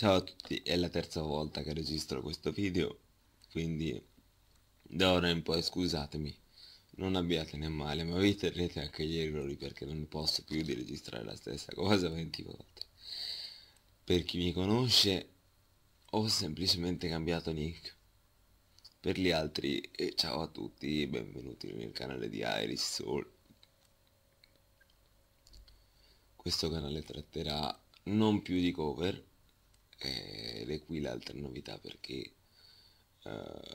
Ciao a tutti, è la terza volta che registro questo video, quindi da ora in poi scusatemi, non abbiate né male, ma vi terrete anche gli errori perché non posso più di registrare la stessa cosa 20 volte. Per chi mi conosce ho semplicemente cambiato nick. Per gli altri, e eh, ciao a tutti, e benvenuti nel canale di Iris Soul. Questo canale tratterà non più di cover, eh, ed è qui l'altra novità perché uh, eh,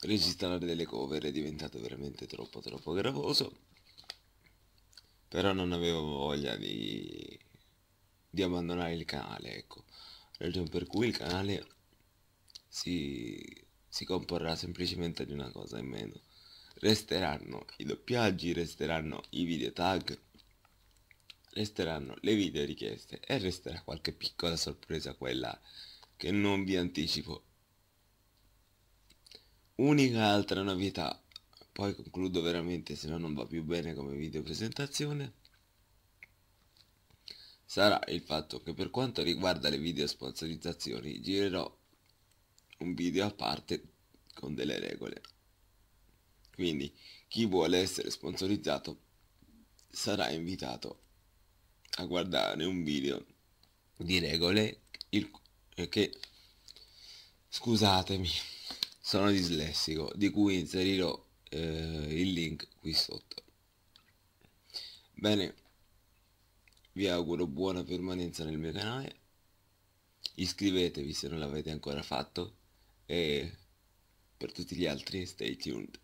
registrare delle cover è diventato veramente troppo troppo gravoso però non avevo voglia di, di abbandonare il canale ecco ragione per cui il canale si, si comporrà semplicemente di una cosa in meno resteranno i doppiaggi resteranno i video tag resteranno le video richieste e resterà qualche piccola sorpresa quella che non vi anticipo. Unica altra novità, poi concludo veramente se no non va più bene come video presentazione, sarà il fatto che per quanto riguarda le video sponsorizzazioni girerò un video a parte con delle regole. Quindi chi vuole essere sponsorizzato sarà invitato a guardare un video di regole il, eh, che, scusatemi, sono dislessico, di cui inserirò eh, il link qui sotto. Bene, vi auguro buona permanenza nel mio canale, iscrivetevi se non l'avete ancora fatto e per tutti gli altri stay tuned.